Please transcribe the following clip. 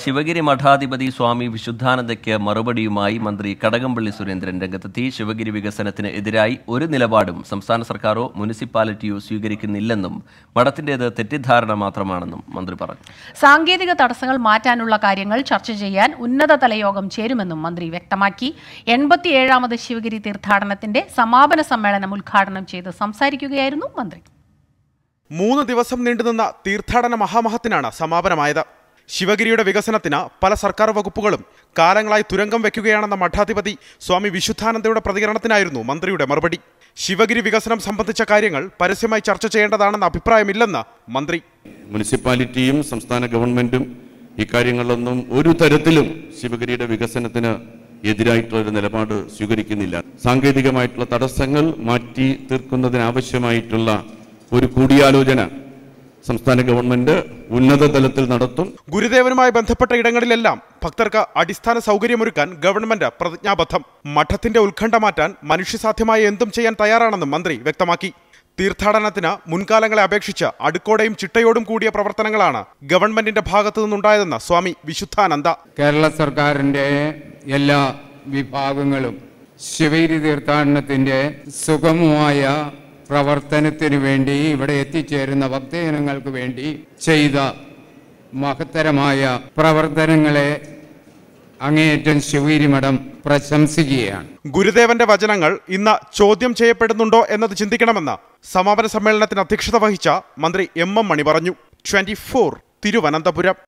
ശിവഗിരി മഠാധിപതി സ്വാമി വിശുദ്ധാനന്ദയ്ക്ക് മറുപടിയുമായി മന്ത്രി കടകംപള്ളി സുരേന്ദ്രൻ രംഗത്തെത്തി ശിവഗിരി വികസനത്തിന് എതിരായി ഒരു നിലപാടും സംസ്ഥാന സർക്കാരോ മുനിസിപ്പാലിറ്റിയോ സ്വീകരിക്കുന്നില്ലെന്നും മഠത്തിന്റേത് തെറ്റിദ്ധാരണ മാത്രമാണെന്നും മന്ത്രി പറഞ്ഞു സാങ്കേതിക തടസ്സങ്ങൾ മാറ്റാനുള്ള കാര്യങ്ങൾ ചർച്ച ചെയ്യാൻ ഉന്നതതല യോഗം ചേരുമെന്നും മന്ത്രി വ്യക്തമാക്കി എൺപത്തിയേഴാമത് ശിവഗിരി തീർത്ഥാടനത്തിന്റെ സമാപന സമ്മേളനം ഉദ്ഘാടനം ചെയ്ത് സംസാരിക്കുകയായിരുന്നു മന്ത്രി മൂന്ന് ദിവസം നീണ്ടുനിന്ന തീർത്ഥാടന മഹാമഹത്തിനാണ് സമാപനമായത് ശിവഗിരിയുടെ വികസനത്തിന് പല സർക്കാർ വകുപ്പുകളും കാലങ്ങളായി തുരങ്കം വയ്ക്കുകയാണെന്ന മഠാധിപതി സ്വാമി വിശുദ്ധാനന്ദയുടെ പ്രതികരണത്തിനായിരുന്നു മന്ത്രിയുടെ മറുപടി ശിവഗിരി വികസനം സംബന്ധിച്ച കാര്യങ്ങൾ പരസ്യമായി ചർച്ച ചെയ്യേണ്ടതാണെന്ന അഭിപ്രായമില്ലെന്ന് മന്ത്രി മുനിസിപ്പാലിറ്റിയും സംസ്ഥാന ഗവൺമെന്റും ഇക്കാര്യങ്ങളിലൊന്നും ഒരു തരത്തിലും ശിവഗിരിയുടെ വികസനത്തിന് എതിരായിട്ടുള്ള ഒരു നിലപാട് സ്വീകരിക്കുന്നില്ല സാങ്കേതികമായിട്ടുള്ള തടസ്സങ്ങൾ മാറ്റി തീർക്കുന്നതിനാവശ്യമായിട്ടുള്ള ഒരു കൂടിയാലോചന സംസ്ഥാന ഗവൺമെന്റ് ഉന്നത തലത്തിൽ നടത്തും ഗുരുദേവനുമായി ബന്ധപ്പെട്ട ഇടങ്ങളിലെല്ലാം ഭക്തർക്ക് അടിസ്ഥാന സൗകര്യമൊരുക്കാൻ ഗവൺമെന്റ് പ്രതിജ്ഞാബദ്ധം മഠത്തിന്റെ ഉത്കണ്ഠ മാറ്റാൻ മനുഷ്യസാധ്യമായ എന്തും ചെയ്യാൻ തയ്യാറാണെന്നും മന്ത്രി വ്യക്തമാക്കി തീർത്ഥാടനത്തിന് മുൻകാലങ്ങളെ അപേക്ഷിച്ച് അടുക്കോടെയും ചിട്ടയോടും കൂടിയ പ്രവർത്തനങ്ങളാണ് ഗവൺമെന്റിന്റെ ഭാഗത്തു നിന്നുണ്ടായതെന്ന് സ്വാമി വിശുദ്ധാനന്ദ കേരള സർക്കാരിന്റെ എല്ലാ വിഭാഗങ്ങളും ശിവേരി തീർത്ഥാടനത്തിന്റെ സുഗമമായ പ്രവർത്തനത്തിനു വേണ്ടി ഇവിടെ എത്തിച്ചേരുന്ന ഭക്തജനങ്ങൾക്ക് വേണ്ടി ചെയ്ത മഹത്തരമായ പ്രവർത്തനങ്ങളെ അങ്ങേയറ്റം ശിവഗിരി പ്രശംസിക്കുകയാണ് ഗുരുദേവന്റെ വചനങ്ങൾ ഇന്ന് ചോദ്യം ചെയ്യപ്പെടുന്നുണ്ടോ എന്നത് ചിന്തിക്കണമെന്ന് സമാപന സമ്മേളനത്തിന് അധ്യക്ഷത വഹിച്ച മന്ത്രി എം എം മണി പറഞ്ഞു ട്വന്റി തിരുവനന്തപുരം